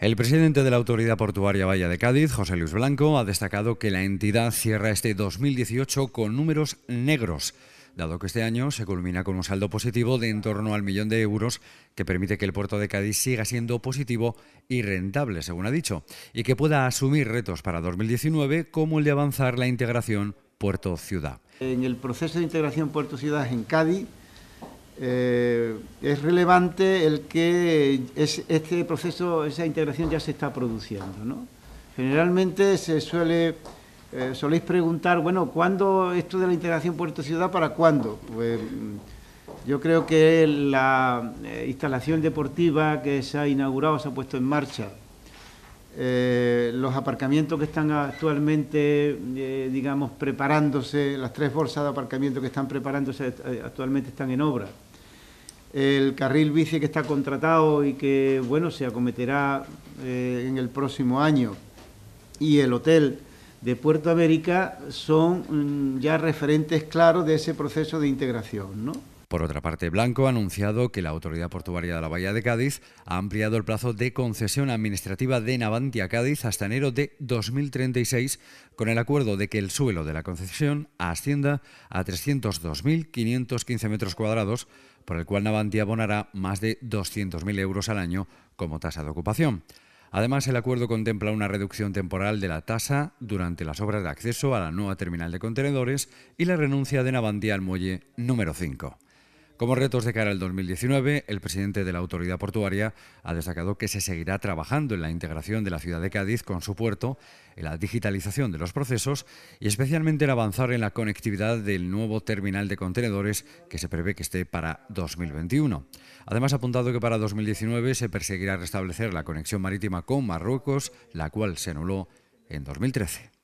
El presidente de la Autoridad Portuaria Valle de Cádiz, José Luis Blanco, ha destacado que la entidad cierra este 2018 con números negros, dado que este año se culmina con un saldo positivo de en torno al millón de euros que permite que el puerto de Cádiz siga siendo positivo y rentable, según ha dicho, y que pueda asumir retos para 2019 como el de avanzar la integración puerto-ciudad. En el proceso de integración puerto-ciudad en Cádiz, eh, es relevante el que este proceso, esa integración ya se está produciendo. ¿no? Generalmente se suele, eh, soléis preguntar, bueno, ¿cuándo esto de la integración puerto-ciudad, para cuándo? Pues mm, yo creo que la eh, instalación deportiva que se ha inaugurado, se ha puesto en marcha, los aparcamientos que están actualmente, digamos, preparándose, las tres bolsas de aparcamiento que están preparándose actualmente están en obra el carril bici que está contratado y que, bueno, se acometerá eh, en el próximo año, y el hotel de Puerto América son mm, ya referentes claros de ese proceso de integración, ¿no? Por otra parte, Blanco ha anunciado que la Autoridad Portuaria de la Bahía de Cádiz ha ampliado el plazo de concesión administrativa de Navantia Cádiz hasta enero de 2036 con el acuerdo de que el suelo de la concesión ascienda a 302.515 metros cuadrados, por el cual Navantia abonará más de 200.000 euros al año como tasa de ocupación. Además, el acuerdo contempla una reducción temporal de la tasa durante las obras de acceso a la nueva terminal de contenedores y la renuncia de Navantia al muelle número 5. Como retos de cara al 2019, el presidente de la Autoridad Portuaria ha destacado que se seguirá trabajando en la integración de la ciudad de Cádiz con su puerto, en la digitalización de los procesos y especialmente en avanzar en la conectividad del nuevo terminal de contenedores que se prevé que esté para 2021. Además, ha apuntado que para 2019 se perseguirá restablecer la conexión marítima con Marruecos, la cual se anuló en 2013.